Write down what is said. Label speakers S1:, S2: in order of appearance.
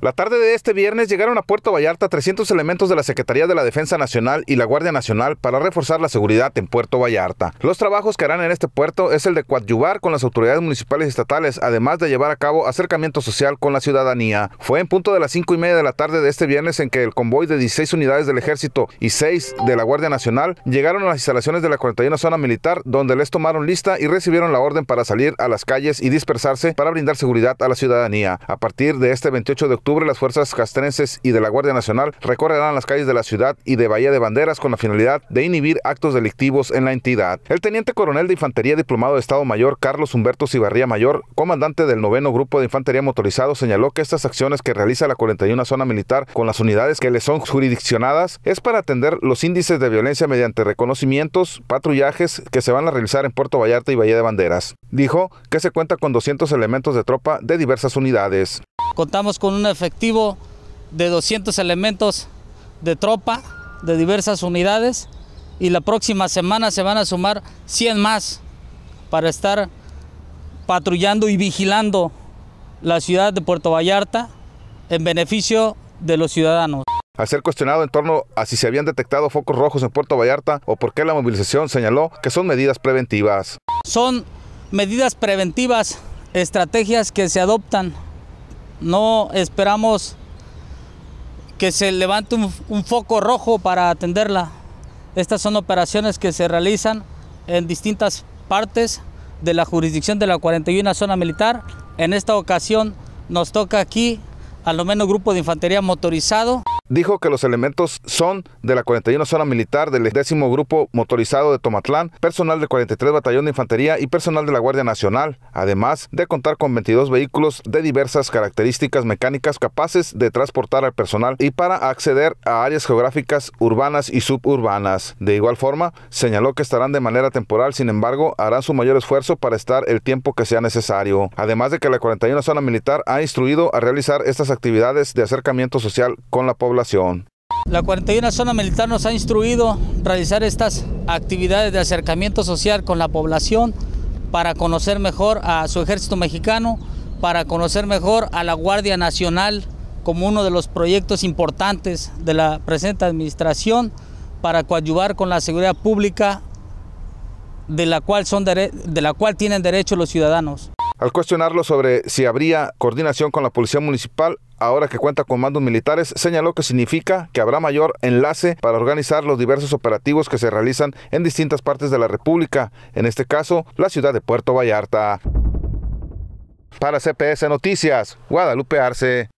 S1: La tarde de este viernes llegaron a Puerto Vallarta 300 elementos de la Secretaría de la Defensa Nacional y la Guardia Nacional para reforzar la seguridad en Puerto Vallarta. Los trabajos que harán en este puerto es el de coadyuvar con las autoridades municipales y estatales, además de llevar a cabo acercamiento social con la ciudadanía. Fue en punto de las 5 y media de la tarde de este viernes en que el convoy de 16 unidades del Ejército y 6 de la Guardia Nacional llegaron a las instalaciones de la 41 Zona Militar, donde les tomaron lista y recibieron la orden para salir a las calles y dispersarse para brindar seguridad a la ciudadanía. A partir de este 28 de octubre, las fuerzas castrenses y de la Guardia Nacional recorrerán las calles de la ciudad y de Bahía de Banderas con la finalidad de inhibir actos delictivos en la entidad. El teniente coronel de Infantería Diplomado de Estado Mayor Carlos Humberto Cibarría Mayor, comandante del noveno grupo de Infantería Motorizado, señaló que estas acciones que realiza la 41 Zona Militar con las unidades que le son jurisdiccionadas es para atender los índices de violencia mediante reconocimientos, patrullajes que se van a realizar en Puerto Vallarta y Bahía de Banderas. Dijo que se cuenta con 200 elementos de tropa de diversas unidades.
S2: Contamos con un efectivo de 200 elementos de tropa de diversas unidades y la próxima semana se van a sumar 100 más para estar patrullando y vigilando la ciudad de Puerto Vallarta en beneficio de los ciudadanos.
S1: Al ser cuestionado en torno a si se habían detectado focos rojos en Puerto Vallarta o por qué la movilización señaló que son medidas preventivas.
S2: Son medidas preventivas, estrategias que se adoptan no esperamos que se levante un, foco rojo para atenderla. Estas son operaciones que se realizan en distintas partes de la jurisdicción de la 41 Zona Militar. En esta ocasión nos toca aquí al menos grupo de infantería motorizado
S1: dijo que los elementos son de la 41 Zona Militar del décimo Grupo Motorizado de Tomatlán, personal del 43 Batallón de Infantería y personal de la Guardia Nacional, además de contar con 22 vehículos de diversas características mecánicas capaces de transportar al personal y para acceder a áreas geográficas urbanas y suburbanas. De igual forma, señaló que estarán de manera temporal, sin embargo, harán su mayor esfuerzo para estar el tiempo que sea necesario. Además de que la 41 Zona Militar ha instruido a realizar estas actividades de acercamiento social con la población
S2: la 41 Zona Militar nos ha instruido realizar estas actividades de acercamiento social con la población para conocer mejor a su ejército mexicano, para conocer mejor a la Guardia Nacional como uno de los proyectos importantes de la presente administración para coadyuvar con la seguridad pública de la cual, son de la cual tienen derecho los ciudadanos.
S1: Al cuestionarlo sobre si habría coordinación con la Policía Municipal, ahora que cuenta con mandos militares, señaló que significa que habrá mayor enlace para organizar los diversos operativos que se realizan en distintas partes de la República, en este caso la ciudad de Puerto Vallarta. Para CPS Noticias, Guadalupe Arce.